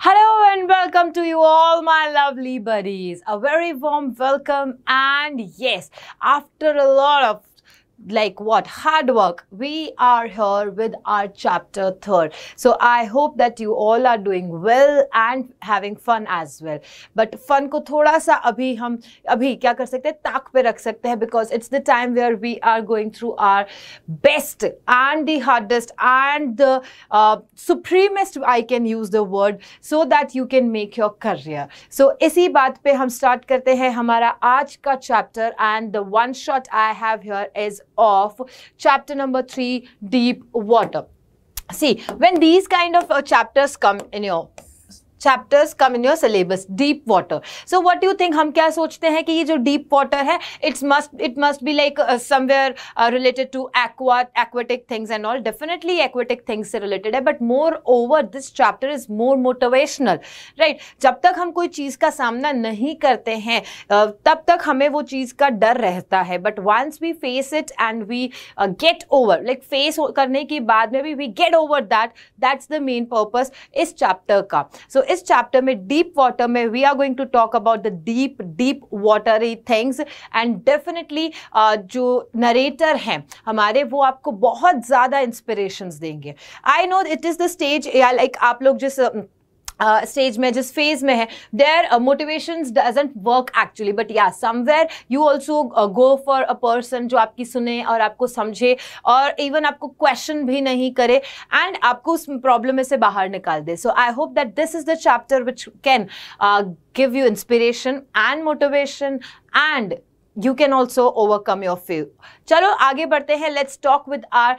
Hello and welcome to you all my lovely buddies. A very warm welcome and yes, after a lot of like what hard work we are here with our chapter third so i hope that you all are doing well and having fun as well but fun ko thoda sa abhi hum abhi kya kar sakte hain taak pe rakh sakte hai because it's the time where we are going through our best and the hardest and the uh, supremest i can use the word so that you can make your career so isi baat pe हम start karte हैं hamara aaj ka chapter and the one shot I have here is of chapter number 3 deep water see when these kind of uh, chapters come in your chapters come in your syllabus deep water so what you think हम क्या सोचते हैं कि ये जो deep water है it's must it must be like somewhere related to aqua aquatic things and all definitely aquatic things से related है but moreover this chapter is more motivational right जब तक हम कोई चीज़ का सामना नहीं करते हैं तब तक हमें वो चीज़ का डर रहता है but once we face it and we get over like face करने के बाद में भी we get over that that's the main purpose इस चैप्टर का सो so, इस चैप्टर में डीप वाटर में we are going to talk about the deep deep water things and definitely जो नरेटर हैं हमारे वो आपको बहुत ज़्यादा इंस्पिरेशन देंगे I know it is the stage like आप लोग जिस स्टेज में जिस फेज में है their motivation doesn't work actually but या somewhere you also go for a person जो आपकी सुने और आपको समझे और इवन आपको क्वेश्चन भी नहीं करे एंड आपको उस प्रॉब्लम में से बाहर निकाल दे so I hope that this is the chapter which can give you inspiration and motivation and you can also overcome your few चलो आगे बढ़ते हैं let's talk with our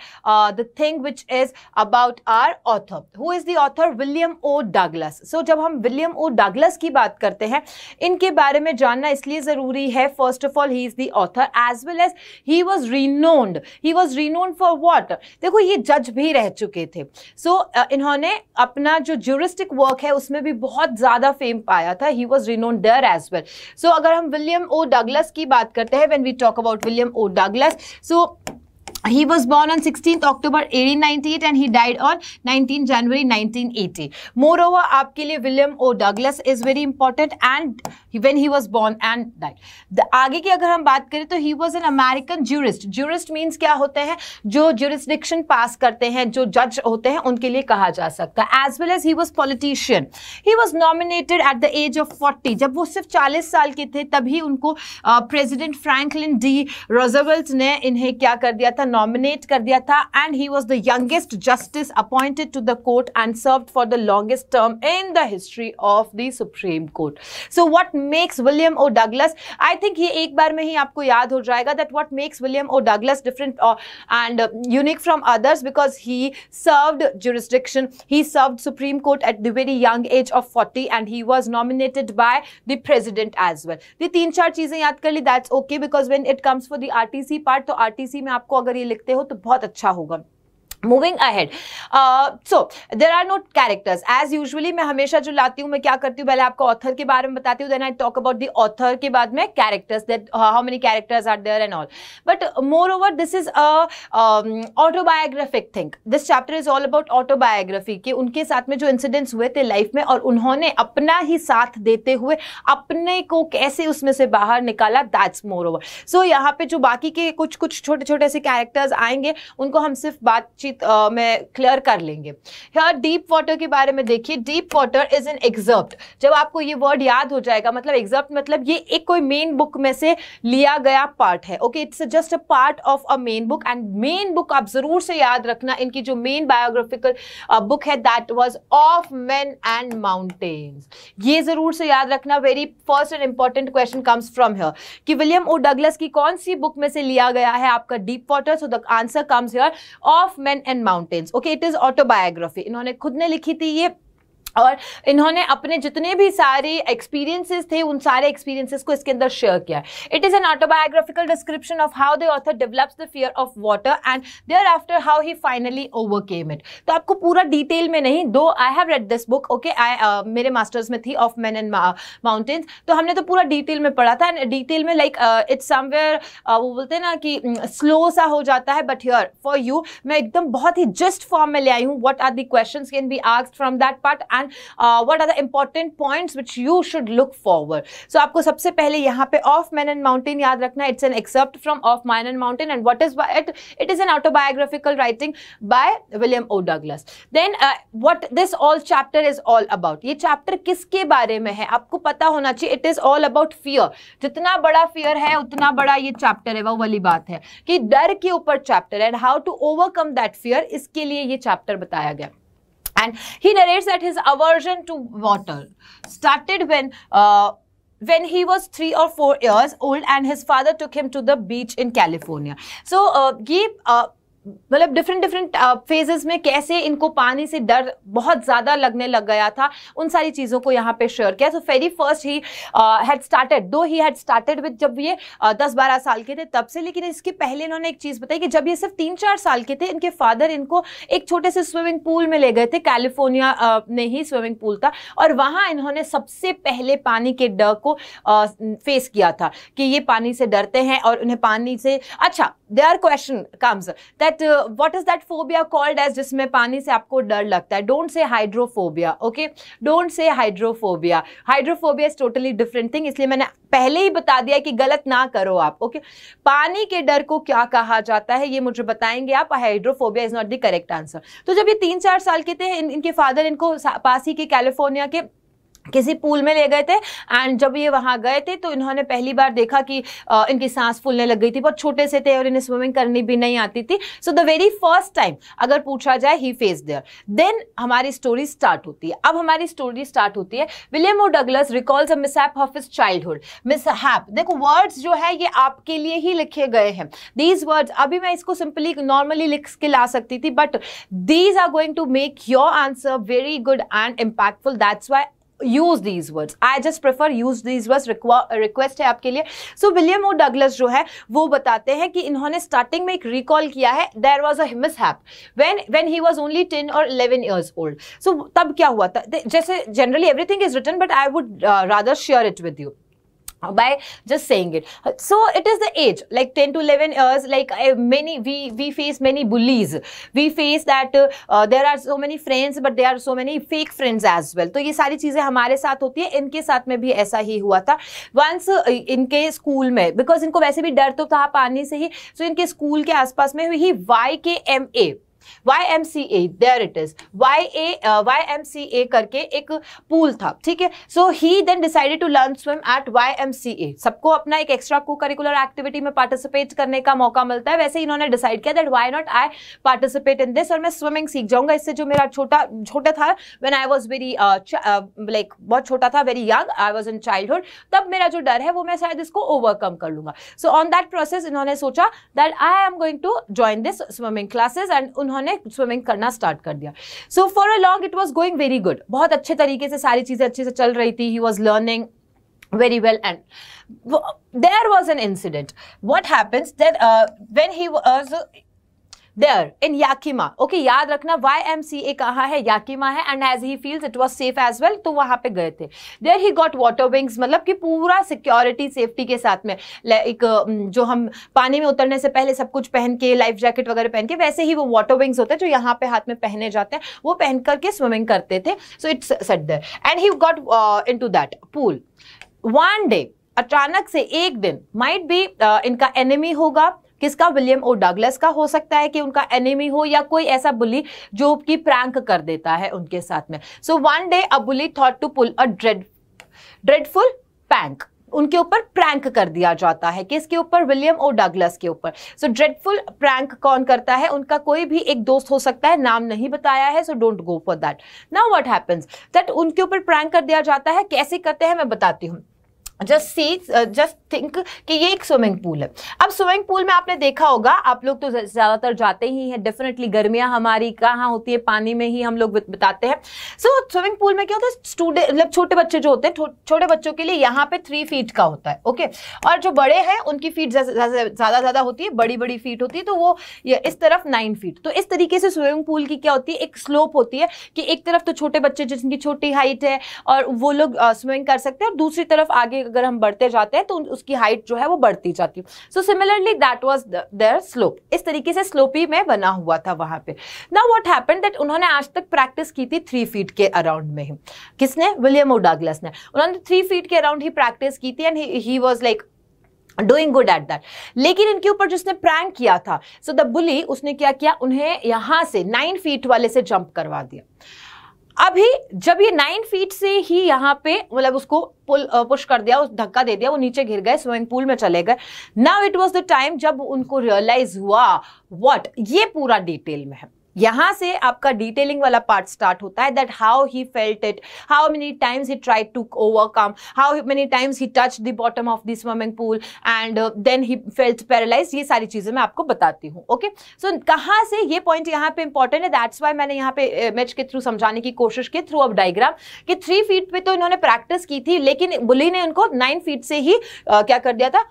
the thing which is about our author who is the author William O Douglas so जब हम William O डागलस की बात करते हैं इनके बारे में जानना इसलिए ज़रूरी है first of all he is the author as well as he was renowned he was renowned for what देखो ये जज भी रह चुके थे सो so, uh, इन्होंने अपना जो ज्यूरिस्टिक वर्क है उसमें भी बहुत ज़्यादा फेम पाया था ही वॉज रिनोन्ड डर एज वेल सो अगर हम विलियम ओ डागलस की बात बात करते हैं when we talk about William O Douglas so He was born on 16th October 1898 and he died on 19 January 1980. Moreover, आपके लिए William O Douglas is very important and when he was born and died. The, आगे की अगर हम बात करें तो he was an American jurist. Jurist means क्या होते हैं जो jurisdiction पास करते हैं जो जज होते हैं उनके लिए कहा जा सकता है as well as he was politician he was nominated at the age of forty जब वो सिर्फ चालीस साल के थे तभी उनको प्रेजिडेंट फ्रैंकलिन डी रोजवेल्ट ने इन्हें क्या कर दिया था nominate and he was the youngest justice appointed to the court and served for the longest term in the history of the Supreme Court. So what makes William O. Douglas? I think he एक बार में ही आपको याद that what makes William O. Douglas different uh, and uh, unique from others because he served jurisdiction. He served Supreme Court at the very young age of 40 and he was nominated by the president as well. The तीन चार चीजें याद कर that's okay because when it comes for the RTC part तो RTC में आपको अगर ये लिखते हो तो बहुत अच्छा होगा moving ahead so there are not characters as usually मैं हमेशा जो लाती हूँ मैं क्या करती हूँ पहले आपको ऑथर के बारे में बताती हूँ then I talk about the author के बाद में characters that how many characters are there and all but moreover this is autobiographic thing this chapter is all about autobiography कि उनके साथ में जो इंसिडेंट्स हुए थे लाइफ में और उन्होंने अपना ही साथ देते हुए अपने को कैसे उसमें से बाहर निकाला दैट्स मोर ओवर सो यहाँ पे जो बाकी के कुछ कुछ छोटे छोटे से कैरेक्टर्स आएंगे उनको हम सिर्फ बातचीत में क्लियर कर लेंगे यहाँ डीप वाटर के बारे में देखिए deep water is an excerpt जब आपको ये वर्ड याद हो जाएगा मतलब एग्जर्प्ट मतलब ये एक कोई मेन बुक में से लिया गया पार्ट है okay it's just a part of a main book and main book आप जरूर से याद रखना इनकी जो मेन बायोग्राफिकल बुक है that was of man and mountains ये जरूर से याद रखना very first and important question comes from here कि विलियम ओ डगलस की कौन सी बुक में से लिया गया है आपका deep water so the answer comes here of man and mountains okay it is autobiography इन्होंने खुद ने लिखी थी ये और इन्होंने अपने जितने भी सारे एक्सपीरियंसेस थे उन सारे एक्सपीरियंसेस को इसके अंदर शेयर किया it is an autobiographical description of how the author develops the fear of water and thereafter how he finally overcame it तो आपको पूरा डिटेल में नहीं though I have read this book okay I मेरे masters में थी of man and mountains तो हमने तो पूरा डिटेल में पढ़ा था एंड डिटेल में लाइक इट्स समवेयर वो बोलते हैं ना कि स्लो mm, सा हो जाता है बट हियर फॉर यू मैं एकदम बहुत ही जस्ट फॉर्म में ले आई हूँ what are the question can be asked from that part and understand uh, what are the important points which you should look forward. So आपको सबसे पहले यहाँ पे ऑफ मैन एंड माउंटेन याद रखना it's an accept from of man and mountain and what is it it is an autobiographical writing by William O Douglas then what this all chapter is all about ये chapter किसके बारे में है आपको पता होना चाहिए it is all about fear जितना बड़ा फियर है उतना बड़ा ये चैप्टर है वो वाली बात है कि डर के ऊपर chapter and how to overcome that fear इसके लिए ये चैप्टर बताया गया And he narrates that his aversion to water started when uh, when he was three or four years old and his father took him to the beach in California. So, uh, give uh, मतलब different different phases में कैसे इनको पानी से डर बहुत ज़्यादा लगने लग गया था उन सारी चीज़ों को यहाँ पे शेयर किया so very first he had uh, started though he had started with जब ये uh, दस बारह साल के थे तब से लेकिन इसके पहले इन्होंने एक चीज़ बताई कि जब ये सिर्फ तीन चार साल के थे इनके फादर इनको एक छोटे से स्विमिंग पूल में ले गए थे कैलिफोर्निया uh, में ही स्विमिंग पूल था और वहाँ इन्होंने सबसे पहले पानी के डर को फेस किया था कि ये पानी से डरते हैं और उन्हें पानी से अच्छा they are question comes that that uh, is that phobia called as जिसमें पानी से आपको डर लगता है don't say hydrophobia okay don't say hydrophobia hydrophobia is totally different thing इसलिए मैंने पहले ही बता दिया कि गलत ना करो आप ओके okay? पानी के डर को क्या कहा जाता है ये मुझे बताएंगे आप hydrophobia is not the correct answer तो जब ये तीन चार साल के थे इन, इनके फादर इनको पास ही के कैलिफोर्निया के किसी पूल में ले गए थे एंड जब ये वहाँ गए थे तो इन्होंने पहली बार देखा कि आ, इनकी सांस फूलने लग गई थी बहुत छोटे से थे और इन्हें स्विमिंग करनी भी नहीं आती थी so the very first time अगर पूछा जाए ही फेस देयर देन हमारी स्टोरी स्टार्ट होती है अब हमारी स्टोरी स्टार्ट होती है William O Douglas recalls a mishap of child childhood mishap देखो वर्ड्स जो है ये आपके लिए ही लिखे गए हैं दीज वर्ड्स अभी मैं इसको सिंपली नॉर्मली लिख के ला सकती थी but these are going to make your answer very good and impactful that's why use these words I just prefer use these words request है आपके लिए सो विलियम ओ डगलस जो है वो बताते हैं कि इन्होंने स्टार्टिंग में एक रिकॉल किया है there was as hap when when he was only ten और इलेवन ईयर्स ओल्ड सो तब क्या हुआ था जैसे generally everything is return but I would rather share it with you by just saying it so it is the age like 10 to 11 years like uh, many we we face many bullies we face that uh, uh, there are so many friends but there are so many fake friends as well तो ये सारी चीज़ें हमारे साथ होती है इनके साथ में भी ऐसा ही हुआ था वंस इनके स्कूल में बिकॉज इनको वैसे भी डर तो था पानी से ही सो so इनके स्कूल के आसपास में हुई Y K M A YMCA there it is there it is Y करके एक पूल था ठीक है so he then decided to learn swim at Y M C A सबको अपना एक एक्स्ट्रा को करिकुलर एक्टिविटी में पार्टिसिपेट करने का मौका मिलता है वैसे इन्होंने डिसाइड किया that why not I participate in this और मैं स्विमिंग सीख जाऊंगा इससे जो मेरा छोटा छोटा था when I was very like बहुत छोटा था very young I was in childhood तब मेरा जो डर है वो मैं शायद इसको ओवरकम कर लूंगा सो ऑन दैट प्रोसेस इन्होंने सोचा that I am going to join this swimming classes and उन्होंने उन्होंने स्विमिंग करना स्टार्ट कर दिया so for a long it was going very good बहुत अच्छे तरीके से सारी चीज़ें अच्छे से चल रही थी he was learning very well and there was an incident what happens that when he there in Yakima okay याद रखना वाई एम सी ए कहाँ है याकिमा है and as he feels it was safe as well तो वहां पे गए थे there he got water wings मतलब कि पूरा सिक्योरिटी सेफ्टी के साथ में एक जो हम पानी में उतरने से पहले सब कुछ पहन के लाइफ जैकेट वगैरह पहन के वैसे ही वो वाटर विंग्स होते हैं जो यहाँ पे हाथ में पहने जाते हैं वो पहन करके स्विमिंग करते थे so it's set there and he got in to that pool one day अचानक से एक दिन माइट भी uh, इनका एनिमी होगा किसका विलियम ओ डगलस का हो सकता है कि उनका एनिमी हो या कोई ऐसा बुली जो कि प्रैंक कर देता है उनके साथ में so one day a bully thought to pull a dread dreadful prank उनके ऊपर प्रैंक कर दिया जाता है किसके ऊपर विलियम और डगलस के ऊपर सो ड्रेडफुल प्रैंक कौन करता है उनका कोई भी एक दोस्त हो सकता है नाम नहीं बताया है so don't go for that now what happens that उनके ऊपर प्रैंक कर दिया जाता है कैसे करते हैं मैं बताती हूँ जस्ट सी जस्ट थिंक कि ये एक स्विमिंग पूल है अब स्विमिंग पूल में आपने देखा होगा आप लोग तो ज़्यादातर जाते ही हैं डेफिनेटली गर्मियाँ हमारी कहाँ होती है पानी में ही हम लोग बताते हैं सो so, स्विमिंग पूल में क्या होता है स्टूडेंट मतलब छोटे बच्चे जो होते हैं छोटे बच्चों के लिए यहाँ पे थ्री फीट का होता है ओके और जो बड़े हैं उनकी फीट ज़्यादा ज़्यादा होती है बड़ी बड़ी फीट होती है तो वो इस तरफ नाइन फीट तो इस तरीके से स्विमिंग पूल की क्या होती है एक स्लोप होती है कि एक तरफ तो छोटे बच्चे जिनकी छोटी हाइट है और वो लोग स्विमिंग uh, कर सकते हैं और दूसरी तरफ आगे अगर हम बढ़ते जाते हैं तो उसकी हाइट जो है वो बढ़ती जाती है so similarly that was there slope इस तरीके से स्लोपी में बना हुआ था वहां पे ना वॉट हैपन दैट उन्होंने आज तक प्रैक्टिस की थी थ्री फीट के अराउंड में ही किसने विलियम ओ डागलस ने उन्होंने थ्री फीट के अराउंड ही प्रैक्टिस की थी and he was like doing good at that लेकिन इनके ऊपर जिसने प्रैंक किया था सो द बुली उसने क्या किया उन्हें यहां से नाइन फीट वाले से जंप करवा दिया अभी जब ये नाइन फीट से ही यहाँ पे मतलब उसको पुल पुश कर दिया उस धक्का दे दिया वो नीचे गिर गए स्विमिंग पूल में चले गए now it was the time जब उनको रियलाइज हुआ वॉट ये पूरा डिटेल में है यहां से आपका डिटेलिंग वाला पार्ट स्टार्ट होता है that how he felt it how many times he try to overcome how many times he touch the bottom of the swimming pool and then he felt paralyse ये सारी चीजें मैं आपको बताती हूँ ओके सो कहाँ से ये पॉइंट यहाँ पे इंपॉर्टेंट है दैट्स वाई मैंने यहाँ पे मैच uh, के थ्रू समझाने की कोशिश की थ्रू अप डायग्राम कि थ्री फीट पे तो इन्होंने प्रैक्टिस की थी लेकिन बुली ने उनको नाइन फीट से ही uh, क्या कर दिया था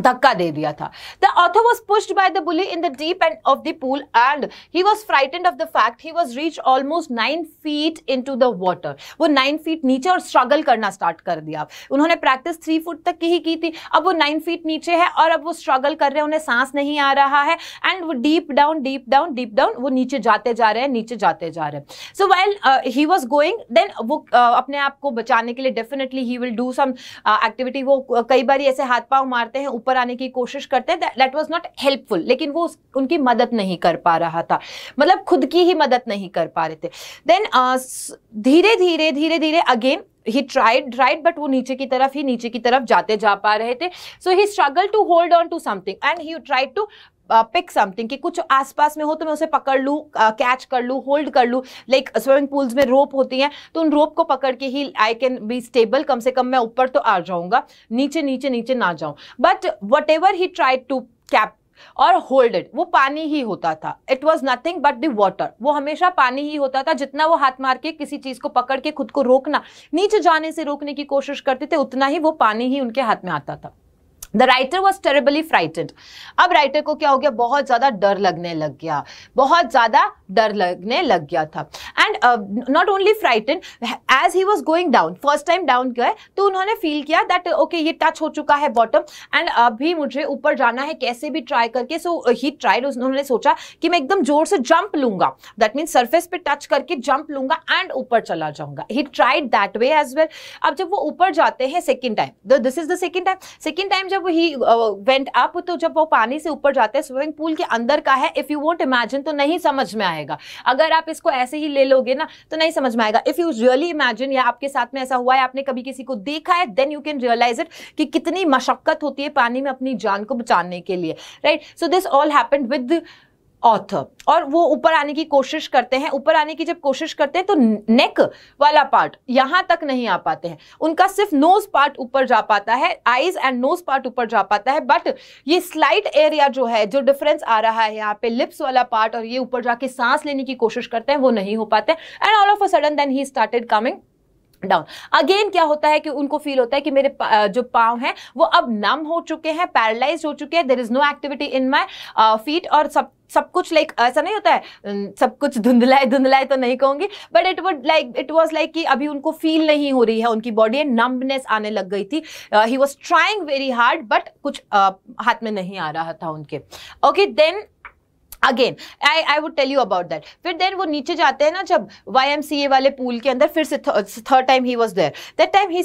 धक्का दे दिया था the author was pushed by the bully in the deep end of the pool and he was frightened of the fact he was reach almost nine feet in to the water वो nine feet नीचे और struggle करना start कर दिया उन्होंने practice three foot तक की ही की थी अब वो नाइन फीट नीचे है और अब वो स्ट्रगल कर रहे हैं उन्हें सांस नहीं आ रहा है एंड वो deep down deep down deep down वो नीचे जाते जा रहे हैं नीचे जाते जा रहे हैं so well he was going then वो uh, अपने आप को बचाने के लिए definitely he will do some activity वो uh, कई बार ऐसे हाथ पाँव मारते हैं ऊपर आने की कोशिश करते हैं दैट वॉज नॉट हेल्पफुल लेकिन वो उनकी मदद नहीं कर पा रहा था मतलब खुद की ही मदद नहीं कर पा रहे थे देन uh, धीरे धीरे धीरे धीरे again he tried right but वो नीचे की तरफ ही नीचे की तरफ जाते जा पा रहे थे so he struggle to hold on to something and he tried to pick uh, something कि कुछ आसपास में हो तो मैं उसे पकड़ लूँ कैच uh, कर लूँ होल्ड कर लूँ लाइक स्विमिंग पूल्स में रोप होती हैं तो उन रोप को पकड़ के he I can be stable कम से कम मैं ऊपर तो आ जाऊँगा नीचे नीचे नीचे ना जाऊँ but what he try to cap और होल्ड इट वो पानी ही होता था it was nothing but the water वो हमेशा पानी ही होता था जितना वो हाथ मार के किसी चीज को पकड़ के खुद को रोकना नीचे जाने से रोकने की कोशिश करते थे उतना ही वो पानी ही उनके हाथ में आता था the writer was terribly frighted अब राइटर को क्या हो गया बहुत ज़्यादा डर लगने लग गया बहुत ज़्यादा डर लगने लग गया था and not only frighted as he was going down first time down गए तो उन्होंने फील किया दैट ओके okay, ये टच हो चुका है बॉटम एंड अभी मुझे ऊपर जाना है कैसे भी ट्राई करके सो ही ट्राइड उन्होंने सोचा कि मैं एकदम जोर से जंप लूंगा दैट मीन्स सर्फेस पे टच करके जंप लूंगा एंड ऊपर चला जाऊंगा he tried that way as well अब जब वो ऊपर जाते हैं second time this is the second time second time जब जब ही वेंट अप तो जब वो पानी से ऊपर जाते हैं स्विमिंग पूल के अंदर का है इफ़ यू वॉन्ट इमेजिन तो नहीं समझ में आएगा अगर आप इसको ऐसे ही ले लोगे ना तो नहीं समझ में आएगा इफ़ यू रियली इमेजिन या आपके साथ में ऐसा हुआ है आपने कभी किसी को देखा है then you can realise it कि कितनी मशक्क़त होती है पानी में अपनी जान को बचाने के लिए right so this all happen with author और वो ऊपर आने की कोशिश करते हैं ऊपर आने की जब कोशिश करते हैं तो नेक वाला पार्ट यहां तक नहीं आ पाते हैं उनका सिर्फ नोज पार्ट ऊपर जा पाता है आईज एंड नोज पार्ट ऊपर जा पाता है बट ये स्लाइट एरिया जो है जो डिफरेंस आ रहा है यहाँ पे लिप्स वाला पार्ट और ये ऊपर जाके सांस लेने की कोशिश करते हैं वो नहीं हो पाते and all of a sudden then he started coming down again क्या होता है कि उनको फील होता है कि मेरे जो पाँव हैं वो अब नम हो चुके हैं पैरालाइज हो चुके हैं there is no activity in my feet और सब सब कुछ लाइक like, ऐसा नहीं होता है सब कुछ धुंधलाए धुंधलाए तो नहीं कहूंगी but it would like it was like कि अभी उनको फील नहीं हो रही है उनकी बॉडी है नंबनेस आने लग गई थी he was trying very hard but कुछ uh, हाथ में नहीं आ रहा था उनके okay then again I I would tell you about that फिर देन वो नीचे जाते हैं ना जब वाई वाले पूल के अंदर फिर से third time he was there that time he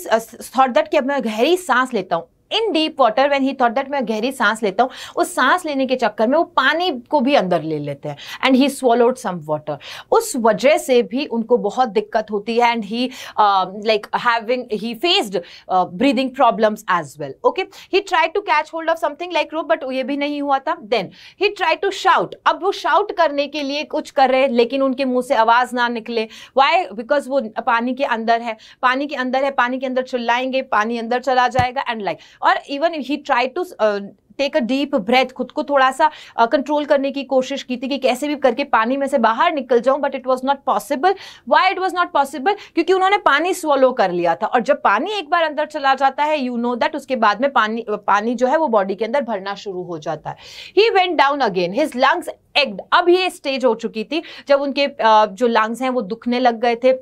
thought that कि अब मैं गहरी सांस लेता हूँ in deep water when he thought that मैं गहरी सांस लेता हूँ उस सांस लेने के चक्कर में वो पानी को भी अंदर ले लेते हैं and he swallowed some water उस वजह से भी उनको बहुत दिक्कत होती है and he like having he faced breathing problems as well okay he try to catch hold of something like row but ये भी नहीं हुआ था then he try to shout अब वो शाउट करने के लिए कुछ कर रहे लेकिन उनके मुंह से आवाज ना निकले वाई बिकॉज वो पानी के अंदर है पानी के अंदर है पानी के अंदर चिल्लाएंगे पानी अंदर चला जाएगा एंड लाइक like, और even he try to take a deep breath खुद को थोड़ा सा कंट्रोल uh, करने की कोशिश की थी कि कैसे भी करके पानी में से बाहर निकल जाऊं but it was not possible why it was not possible क्योंकि उन्होंने पानी स्वलो कर लिया था और जब पानी एक बार अंदर चला जाता है यू नो दैट उसके बाद में पानी uh, पानी जो है वो बॉडी के अंदर भरना शुरू हो जाता है he went down again his lungs ached अब ये स्टेज हो चुकी थी जब उनके uh, जो लंग्स हैं वो दुखने लग गए थे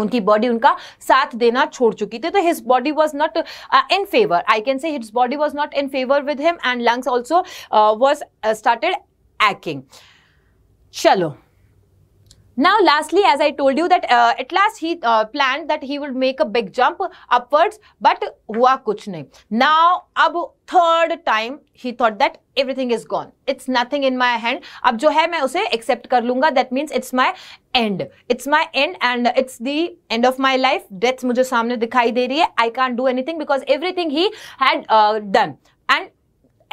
उनकी बॉडी उनका साथ देना छोड़ चुकी थी तो his body was not in favour I can say his body was not in favour with him and lungs also was started aching चलो Now, lastly, as I told you that uh, at last he uh, planned that he would make a big jump upwards, but हुआ कुछ नहीं. Now, अब third time he thought that everything is gone it's nothing in my hand अब जो है मैं उसे accept कर लूंगा that means it's my end it's my end and it's the end of my life death मुझे सामने दिखाई दे रही है I can't do anything because everything he had done and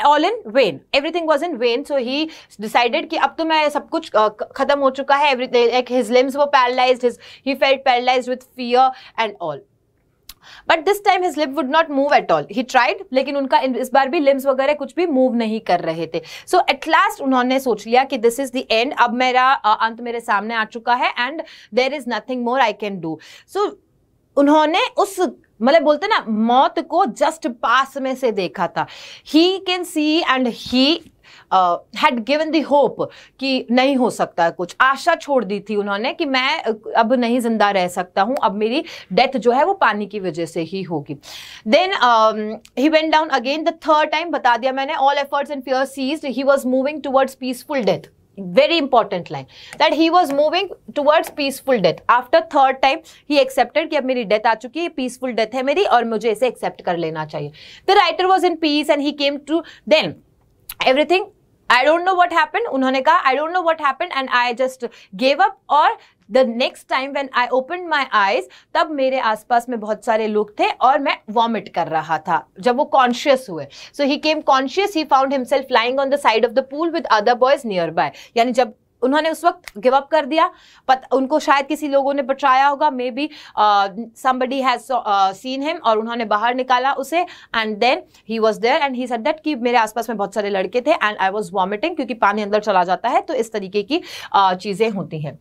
all in vain everything was in vain so he decided कि अब तो मैं सब कुछ खत्म हो चुका है एवरीथिंग लाइक हिज लिम्स वो paralyse his he felt paralyse with fear and all but this time his lip would not move at all he tried लेकिन उनका इस बार भी लिम्स वगैरह कुछ भी मूव नहीं कर रहे थे सो एट लास्ट उन्होंने सोच लिया कि दिस इज द एंड अब मेरा अंत मेरे सामने आ चुका है and there is nothing more I can do so उन्होंने उस मतलब बोलते ना मौत को जस्ट पास में से देखा था he can see and he had given the hope कि नहीं हो सकता कुछ आशा छोड़ दी थी उन्होंने कि मैं uh, अब नहीं जिंदा रह सकता हूं अब मेरी डेथ जो है वो पानी की वजह से ही होगी then he went down again the third time बता दिया मैंने all efforts and fear cease he was moving towards peaceful death very important line that he was moving towards peaceful death after third time he accepted ki ab meri death aa chuki hai peaceful death hai meri aur mujhe ise accept kar lena chahiye the writer was in peace and he came to then everything i don't know what happened unhone kaha i don't know what happened and i just gave up or the next time when I open my eyes तब मेरे आसपास में बहुत सारे लोग थे और मैं वॉमिट कर रहा था जब वो कॉन्शियस हुए so he came conscious he found himself lying on the side of the pool with other boys nearby यानी जब उन्होंने उस वक्त गिव अप कर दिया पत, उनको शायद किसी लोगों ने बचाया होगा maybe somebody has seen him और उन्होंने बाहर निकाला उसे and then he was there and he said that कि मेरे आसपास में बहुत सारे लड़के थे एंड आई वॉज वॉमिटिंग क्योंकि पानी अंदर चला जाता है तो इस तरीके की uh, चीज़ें होती हैं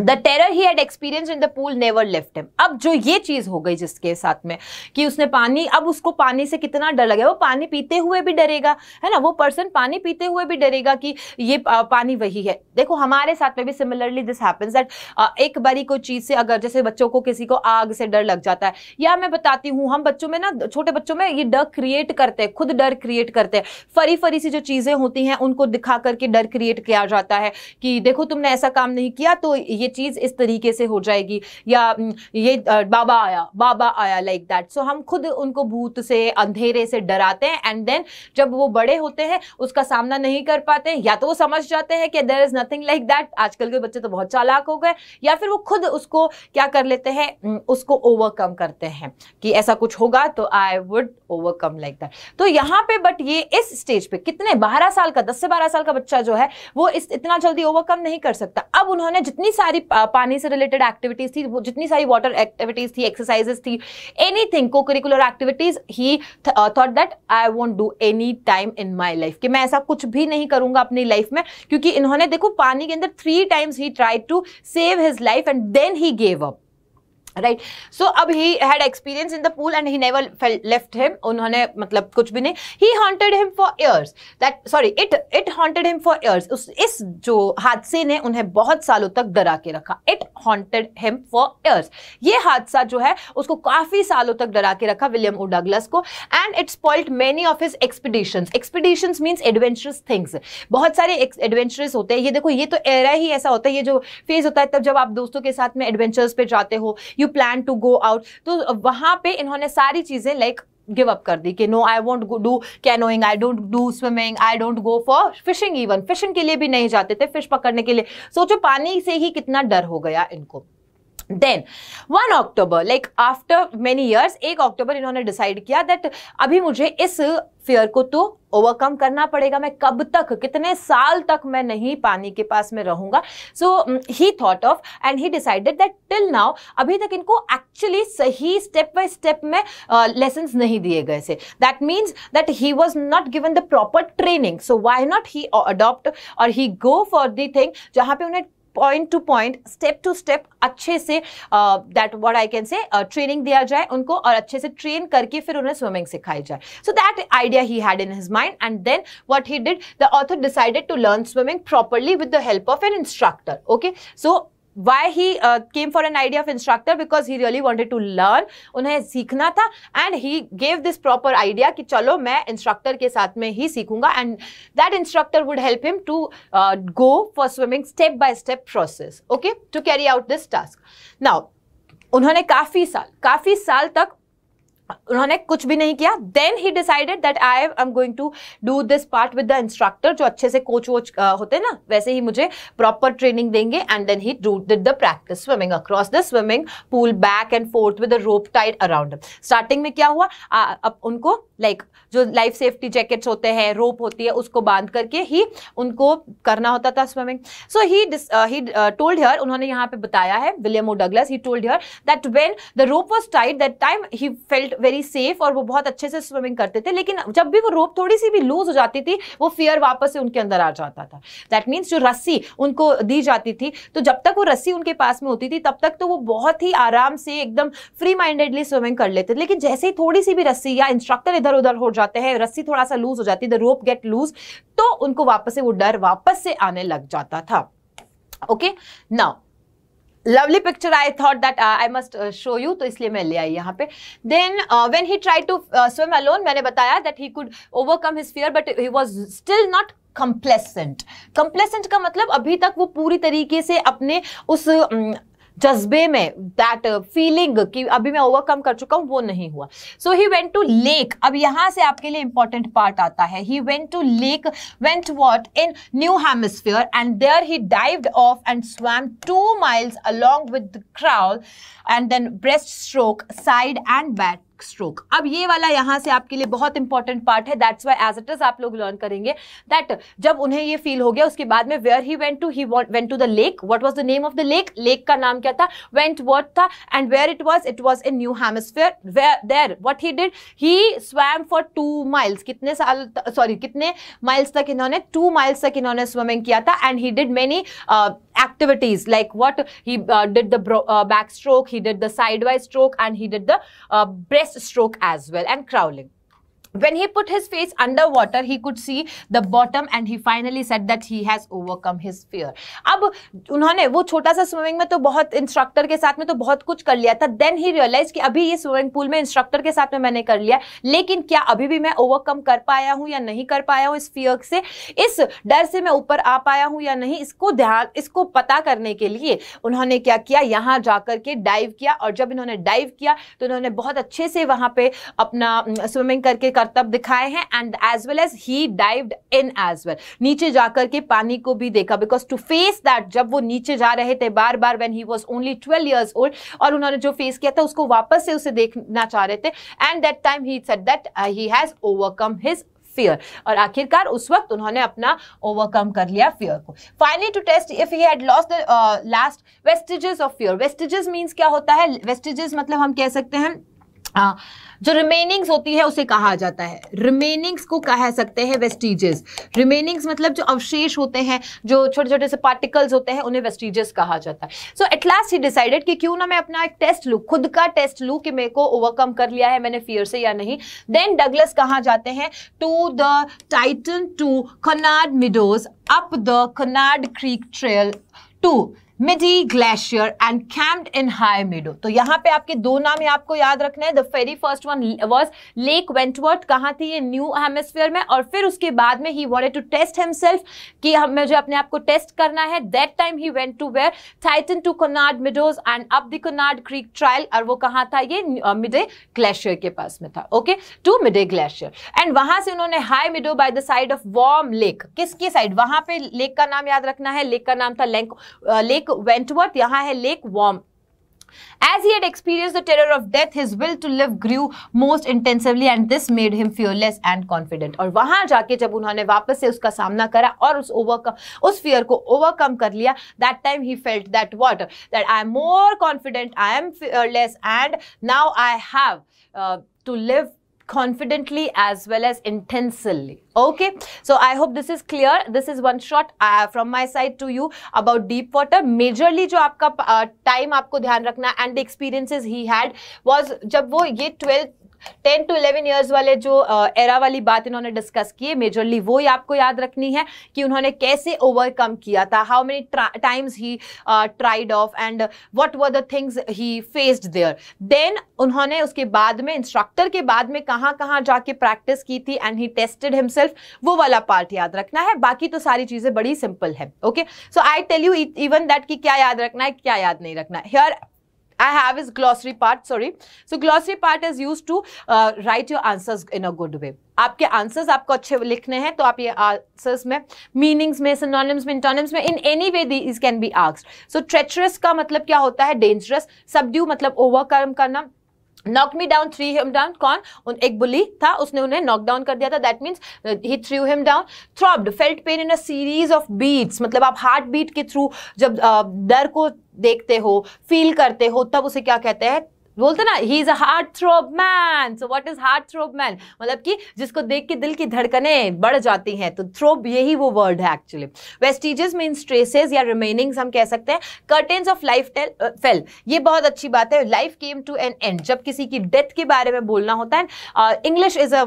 the terror he had experience in the pool never left him अब जो ये चीज हो गई जिसके साथ में कि उसने पानी अब उसको पानी से कितना डर लगा वो पानी पीते हुए भी डरेगा है ना वो पर्सन पानी पीते हुए भी डरेगा कि ये पानी वही है देखो हमारे साथ में भी सिमिलरली दिस हैपन्स दैट एक बारी कोई चीज से अगर जैसे बच्चों को किसी को आग से डर लग जाता है या मैं बताती हूँ हम बच्चों में ना छोटे बच्चों में ये डर क्रिएट करते हैं खुद डर क्रिएट करते हैं फरी फरी सी जो चीजें होती हैं उनको दिखा करके डर क्रिएट किया जाता है कि देखो तुमने ऐसा काम नहीं किया तो ये चीज़ इस तरीके से हो जाएगी या ये बाबा आया बाबा आया लाइक दैट सो हम खुद उनको भूत से अंधेरे से डराते हैं एंड देन जब वो बड़े होते हैं उसका सामना नहीं कर पाते या तो वो समझ जाते हैं कि there is nothing like that आजकल के बच्चे तो बहुत चालाक हो गए या फिर वो खुद उसको क्या कर लेते हैं उसको ओवरकम करते हैं कि ऐसा कुछ होगा तो I would overcome like that तो यहाँ पे बट ये इस स्टेज पे कितने बारह साल का दस से बारह साल का बच्चा जो है वो इस इतना जल्दी ओवरकम नहीं कर सकता अब उन्होंने जितनी सारी पानी से रिलेटेड एक्टिविटीज थी जितनी सारी वाटर एक्टिविटीज थी एक्सरसाइजेस थी anything co-curricular activities he thought that I want do any time in my life कि मैं ऐसा कुछ भी नहीं करूंगा अपनी लाइफ में क्योंकि इन्होंने देखो पानी के अंदर three times he try to save his life and then he gave up right so अब he had experience in the pool and he never left him उन्होंने मतलब कुछ भी नहीं he haunted him for years that sorry it it haunted him for years उस इस जो हादसे ने उन्हें बहुत सालों तक डरा के रखा it haunted him for years ये हादसा जो है उसको काफ़ी सालों तक डरा के रखा विलियम ओ डगलस को and it spoilt many of his expedition expedition means adventurous things बहुत सारे एडवेंचरस होते हैं ये देखो ये तो एरा ही ऐसा होता है ये जो फेज होता है तब जब आप दोस्तों के साथ में एडवेंचर्स पे जाते हो you plan to go out तो वहां पे इन्होंने सारी चीज़ें लाइक गिव अप कर दी कि no I want do canoeing I don't do swimming I don't go for fishing even fishing के लिए भी नहीं जाते थे फिश पकड़ने के लिए सोचो पानी से ही कितना डर हो गया इनको then one October like after many years एक अक्टूबर इन्होंने डिसाइड किया दैट अभी मुझे इस फियर को तो ओवरकम करना पड़ेगा मैं कब तक कितने साल तक मैं नहीं पानी के पास में रहूंगा so he thought of and he decided that till now अभी तक इनको एक्चुअली सही स्टेप बाय स्टेप में लेसन uh, नहीं दिए गए थे that means that he was not given the proper training so why not he adopt और he go for the thing जहाँ पे उन्हें point to point step to step अच्छे से that what I can say training दिया जाए उनको और अच्छे से ट्रेन करके फिर उन्हें स्विमिंग सिखाई जाए so that idea he had in his mind and then what he did the author decided to learn swimming properly with the help of an instructor okay so why he uh, came for an idea of instructor because he really wanted to learn unhe सीखना tha and he gave this proper idea ki chalo main instructor ke sath mein hi सीखूंगा and that instructor would help him to uh, go for swimming step by step process okay to carry out this task now उन्होंने काफ़ी साल काफ़ी साल तक उन्होंने कुछ भी नहीं किया then he decided that I am going to do this part with the instructor जो अच्छे से कोच वोच होते हैं ना वैसे ही मुझे प्रॉपर ट्रेनिंग देंगे and then he do did the practice swimming across the swimming pool back and forth with rope tied around starting में क्या हुआ आ, अब उनको लाइक like, जो लाइफ सेफ्टी जैकेट्स होते हैं रोप होती है उसको बांध करके ही उनको करना होता था swimming so he he told here उन्होंने यहाँ पे बताया है William O Douglas he told here that when the rope was tight that time he felt very safe और वो बहुत अच्छे से स्विमिंग करते थे लेकिन जब भी वो रोप थोड़ी सी भी लूज हो जाती थी वो फियर वापस से उनके अंदर आ जाता था दैट मीन्स जो रस्सी उनको दी जाती थी तो जब तक वो रस्सी उनके पास में होती थी तब तक तो वो बहुत ही आराम से एकदम फ्री माइंडेडली स्विमिंग कर लेते लेकिन जैसे ही थोड़ी सी भी रस्सी या इंस्ट्रक्टर इधर उधर हो जाते हैं रस्सी थोड़ा सा लूज हो जाती है द रोप गेट लूज तो उनको वापस से वो डर वापस से आने लग जाता था okay okay? Now lovely picture I thought that I must show you तो इसलिए मैं ले आई यहाँ पे then when he try to swim alone मैंने बताया that he could overcome his fear but he was still not complacent complacent का मतलब अभी तक वो पूरी तरीके से अपने उस um, जज्बे में दैट फीलिंग uh, कि अभी मैं ओवरकम कर चुका हूँ वो नहीं हुआ so he went to lake अब यहाँ से आपके लिए इंपॉर्टेंट पार्ट आता है he went to lake Wentworth in New hemisphere and there he dived off and swam two miles along with crawl and then breast stroke side and back stroke अब ये वाला यहां से आपके लिए बहुत इंपॉर्टेंट पार्ट है that's why as it is आप लोग लर्न करेंगे दैट जब उन्हें ये फील हो गया उसके बाद में where he went to he went to the lake what was the name of the lake lake का नाम क्या था वेंट वर्ट था and where it was it was in New hemisphere there what he did he swam for two miles कितने साल sorry कितने miles तक इन्होंने टू माइल्स तक इन्होंने स्विमिंग किया था and he did many activities like what he did the back stroke he did the side the stroke and he did the breast chest stroke as well and crowling. When he put his face under water, he could see the bottom and he finally said that he has overcome his fear. अब उन्होंने वो छोटा सा swimming में तो बहुत instructor के साथ में तो बहुत कुछ कर लिया था देन ही रियलाइज कि अभी ये स्विमिंग पूल में इंस्ट्रक्टर के साथ में मैंने कर लिया लेकिन क्या अभी भी मैं ओवरकम कर पाया हूँ या नहीं कर पाया हूँ इस फियर से इस डर से मैं ऊपर आ पाया हूँ या नहीं इसको ध्यान इसको पता करने के लिए उन्होंने क्या किया यहाँ जाकर के डाइव किया और जब इन्होंने डाइव किया तो इन्होंने बहुत अच्छे से वहाँ पे अपना स्विमिंग करके करतब दिखाए हैं and as well as he dived in as well नीचे जाकर के पानी को भी देखा बिकॉज टू फेस दैट जब वो नीचे जा रहे थे बार बार when he was only twelve years old और उन्होंने जो फेस किया था उसको वापस से उसे देखना चाह रहे थे and that time he set that he has overcome his fear और आखिरकार उस वक्त उन्होंने अपना ओवरकम कर लिया फियर को finally to test if he had lost the last vestiges of fear vestiges means क्या होता है वेस्टिजेस मतलब हम कह सकते हैं हाँ, जो रिमेनिंग्स होती है उसे कहा जाता है रिमेनिंग्स को कह सकते हैं वेस्टिजेस रिमेनिंग्स मतलब जो अवशेष होते हैं जो छोटे छोटे से पार्टिकल्स होते हैं उन्हें वेस्टिजेस कहा जाता है so at last he decided कि क्यों ना मैं अपना एक टेस्ट लूँ खुद का टेस्ट लूँ कि मेरे को ओवरकम कर लिया है मैंने फियर से या नहीं देन डगलस कहाँ जाते हैं to the Tieton to Conrad meadows up the Conrad creek trail to Meade glacier and camp in high meadow तो यहाँ पे आपके दो नाम आपको याद रखना है the very first one was lake Wentworth कहाँ थी ये न्यू हेमेस्फेयर में और फिर उसके बाद में he wanted to test himself कि हम मुझे अपने आप को टेस्ट करना है that time he went to where Tieton to Conrad meadows and up the Conrad creek trial और वो कहाँ था ये मिडे ग्लेशियर के पास में था okay to Meade glacier and वहां से उन्होंने high meadow by the side of warm lake किसके साइड वहां पे लेक का नाम याद रखना है लेक का नाम था लेक वेंटवर्थ यहां है lake warm As he had experienced the terror of death, his will to live grew most intensively and this made him fearless and confident. और वहां जाके जब उन्होंने वापस से उसका सामना करा और उस ओवरकम उस फियर को ओवरकम कर लिया that time he felt that what that I am more confident, I am fearless, and now I have uh, to live confidently as well as intensely okay so i hope this is clear this is one shot uh, from my side to you about deep water majorly जो आपका uh, time uh, आपको ध्यान रखना and the experiences he had was जब वो ये 12 ten to eleven years वाले जो एरा वाली बात इन्होंने डिस्कस की है मेजरली वो ही आपको याद रखनी है कि उन्होंने कैसे ओवरकम किया था how many times he tried of and what were the things he faced there then उन्होंने उसके बाद में इंस्ट्रक्टर के बाद में कहाँ कहाँ जाके प्रैक्टिस की थी एंड ही टेस्टेड हिमसेल्फ वो वाला पार्ट याद रखना है बाकी तो सारी चीज़ें बड़ी सिंपल है okay so I tell you even that कि क्या याद रखना है क्या याद नहीं रखना है here I have is glossary part, sorry. So glossary part is used to uh, write your answers in a good way. आपके आंसर्स आपको अच्छे लिखने हैं तो आप ये आंसर्स में मीनिंग्स में सिनोनिम्स में इंटोनिम्स में in any way the is can be asked so treacherous का मतलब क्या होता है डेंजरस सबड्यू मतलब ओवरकम करना knock me down threw him down कौन उन एक बुली था उसने उन्हें नॉक डाउन कर दिया था that means he threw him down throbbed felt pain in a series of beats मतलब आप हार्ट बीट के थ्रू जब uh, डर को देखते हो फील करते हो तब उसे क्या कहते हैं बोलते ना he is a heart throb man so what is heart throb man मतलब कि जिसको देख के दिल की धड़कने बढ़ जाती हैं तो थ्रोब यही वो वर्ड है एक्चुअली वेस्टिजेस मीन ट्रेसेस या रिमेनिंग्स हम कह सकते हैं कर्टेन्स ऑफ लाइफ फेल ये बहुत अच्छी बात है life came to an end जब किसी की डेथ के बारे में बोलना होता है English is a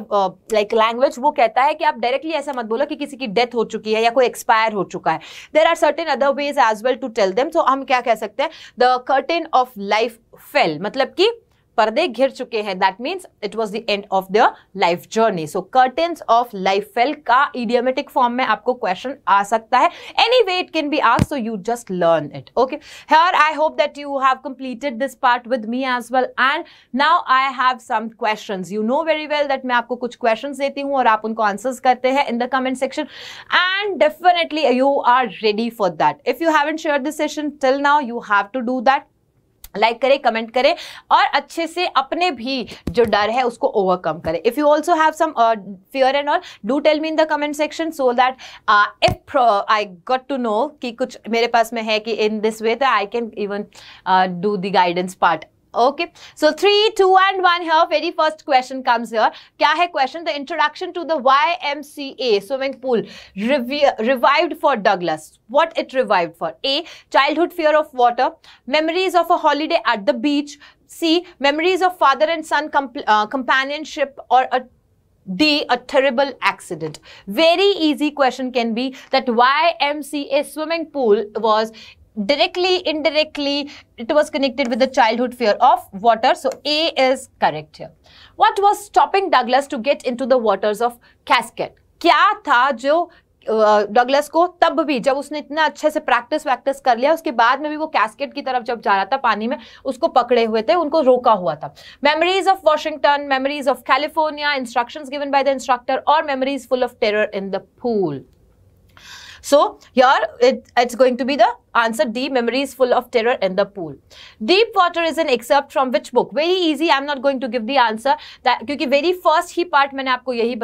like language वो कहता है कि आप डायरेक्टली ऐसा मत बोलो कि किसी की डेथ हो चुकी है या कोई एक्सपायर हो चुका है there are certain other ways as well to tell them so हम क्या कह सकते हैं the curtain of life fell मतलब कि पर्दे घिर चुके हैं that means it was the end of the life journey so curtain of life fell का इडियोमेटिक फॉर्म में आपको क्वेश्चन आ सकता है any way it can be ask so you just learn it okay here I hope that you have completed this part with me as well and now I have some question you know very well that मैं आपको कुछ question देती हूँ और आप उनको answers करते हैं in the comment section and definitely you are ready for that if you haven't share this session till now you have to do that like करें कमेंट करें और अच्छे से अपने भी जो डर है उसको ओवरकम करें if you also have some fear and all do tell me in the comment section so that if I got to know कि कुछ मेरे पास में है कि in this way the I can even do the guidance part Okay, so 3, 2 and 1 here, very first question comes here. Kya hai question? The introduction to the YMCA swimming pool revi revived for Douglas. What it revived for? A. Childhood fear of water, memories of a holiday at the beach. C. Memories of father and son uh, companionship or a D, a terrible accident. Very easy question can be that YMCA swimming pool was directly indirectly it was connected with the childhood fear of water so a is correct here what was stopping douglas to get into the waters of cascade क्या था जो Douglas को तब भी जब उसने इतना अच्छे से प्रैक्टिस वैक्टिस कर लिया उसके बाद में भी वो कैस्केट की तरफ जब जा रहा था पानी में उसको पकड़े हुए थे उनको रोका हुआ था memories of Washington memories of California instructions given by the instructor और memories full of terror in the pool So here it, it's going to be the answer D. Memory is full of terror in the pool. Deep water is an excerpt from which book? Very easy. I'm not going to give the answer that because very first he part I have told you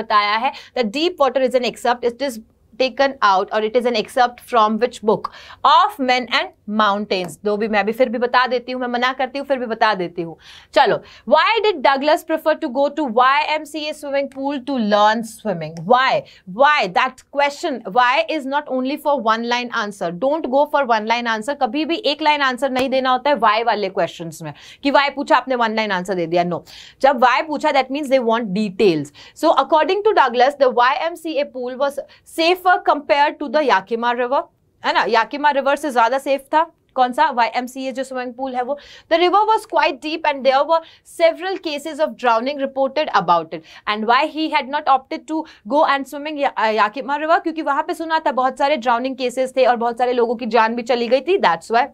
that deep water is an excerpt. It is taken out और it is an accept from which book of man and mountains दो भी मैं भी फिर भी बता देती हूँ मैं मना करती हूँ फिर भी बता देती हूँ चलो why did Douglas prefer to go to Y M C A swimming pool to learn swimming why why that question why is not only for one line answer don't go for one line answer कभी भी एक line answer नहीं देना होता है Y वाले question में कि वाई पूछा आपने वन लाइन आंसर दे दिया नो no. जब वाई पूछा that means they want details so according to Douglas the Y M C A pool was safe safer compare to the Yakima river है ना याकिमा रिवर से ज्यादा safe था कौन सा वाई एम सी ए जो स्विमिंग पूल है वो the river was quite deep and there were several cases of drowning reported about it and why he had not opted to go and swimming Yakima river क्योंकि वहां पे सुना था बहुत सारे ड्राउनिंग केसेस थे और बहुत सारे लोगों की जान भी चली गई थी that's why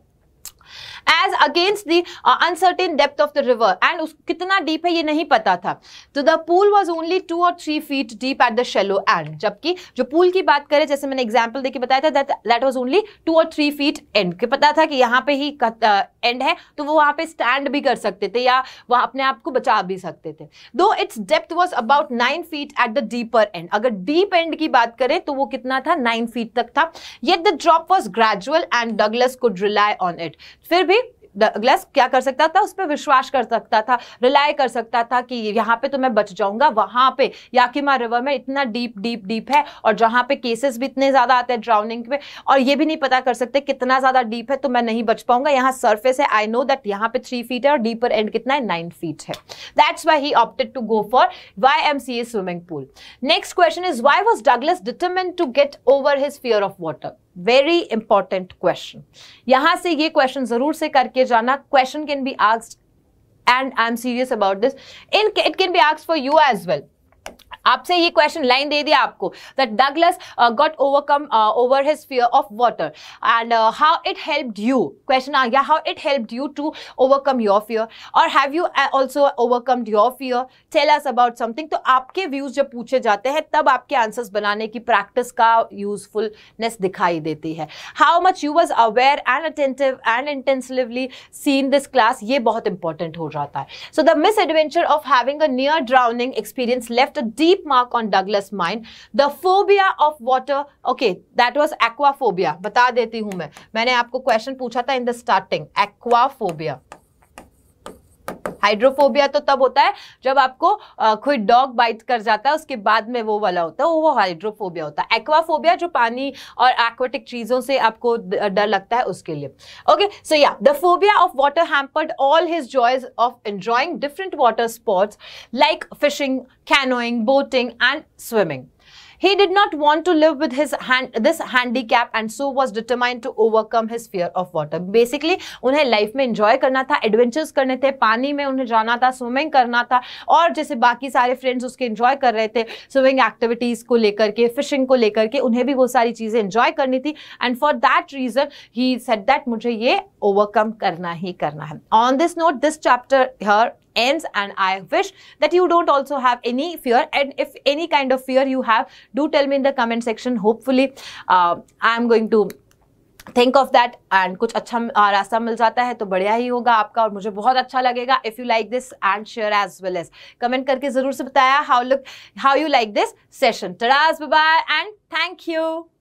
as against the uncertain depth of the river and उस कितना डीप है ये नहीं पता था तो the pool was only two और three feet deep at the shallow end जबकि जो पूल की बात करें जैसे मैंने एग्जाम्पल देखिए बताया था दैट वॉज ओनली टू और थ्री फीट एंड पता था कि यहाँ पे ही एंड uh, है तो वो वहाँ पे स्टैंड भी कर सकते थे या वह अपने आप को बचा भी सकते थे दो its depth was about nine feet at the deeper end अगर डीप एंड की बात करें तो वो कितना था नाइन फीट तक था yet the drop was gradual and Douglas को ड्रिलाई ऑन इट फिर भी डगलस क्या कर सकता था उस पर विश्वास कर सकता था रिलाय कर सकता था कि यहाँ पे तो मैं बच जाऊंगा वहां पे याकिमा रिवर में इतना डीप डीप डीप है और जहां पे केसेस भी इतने ज़्यादा आते हैं ड्राउनिंग पे और ये भी नहीं पता कर सकते कितना ज़्यादा डीप है तो मैं नहीं बच पाऊंगा यहाँ सर्फेस है आई नो दैट यहाँ पे थ्री फीट है और डीपर एंड कितना है नाइन फीट है that's why he opted to go for Y M C A swimming pool next question is why was Douglas determined to get over his fear of water very important question यहां से ये question जरूर से करके जाना question can be asked and I am serious about this in it can be asked for you as well आपसे ये question line दे दिया आपको that Douglas got overcome over his fear of water and how it helped you question आ गया how it helped you to overcome your fear और have you also overcome your fear tell us about something तो आपके views जब पूछे जाते हैं तब आपके आंसर्स बनाने की प्रैक्टिस का यूजफुलनेस दिखाई देती है how much you was aware and attentive and intensively seen this class ये बहुत इंपॉर्टेंट हो जाता है so the misadventure of having a near drowning experience left a deep deep mark on Douglas mind. The phobia of water. Okay, that was aquaphobia. बता देती हूँ मैं मैंने आपको question पूछा था in the starting. Aquaphobia. Hydrophobia तो तब होता है जब आपको कोई डॉग बाइट कर जाता है उसके बाद में वो वाला होता है वो हाइड्रोफोबिया होता है एक्वाफोबिया जो पानी और एक्वेटिक चीज़ों से आपको डर लगता है उसके लिए ओके सो या the phobia of water hampered all his joys of enjoying different water sports like fishing canoeing boating and swimming He did not want to live with his hand, this handicap and so was determined to overcome his fear of water. Basically, उन्हें life में enjoy करना था adventures करने थे पानी में उन्हें जाना था स्विमिंग करना था और जैसे बाकी सारे फ्रेंड्स उसके इंजॉय कर रहे थे स्विमिंग एक्टिविटीज़ को लेकर के फिशिंग को लेकर के उन्हें भी वो सारी चीज़ें इंजॉय करनी थी एंड फॉर दैट रीज़न ही सेट दैट मुझे ये ओवरकम करना ही करना है on this note this chapter here ends and I wish that you don't also have any fear and if any kind of fear you have do tell me in the comment section hopefully uh, i am going to think of that and कुछ अच्छा रास्ता मिल जाता है तो बढ़िया ही होगा आपका और मुझे बहुत अच्छा लगेगा if you like this and share as well as comment करके ज़रूर से बताया how look how you like this session टराज बाय एंड थैंक यू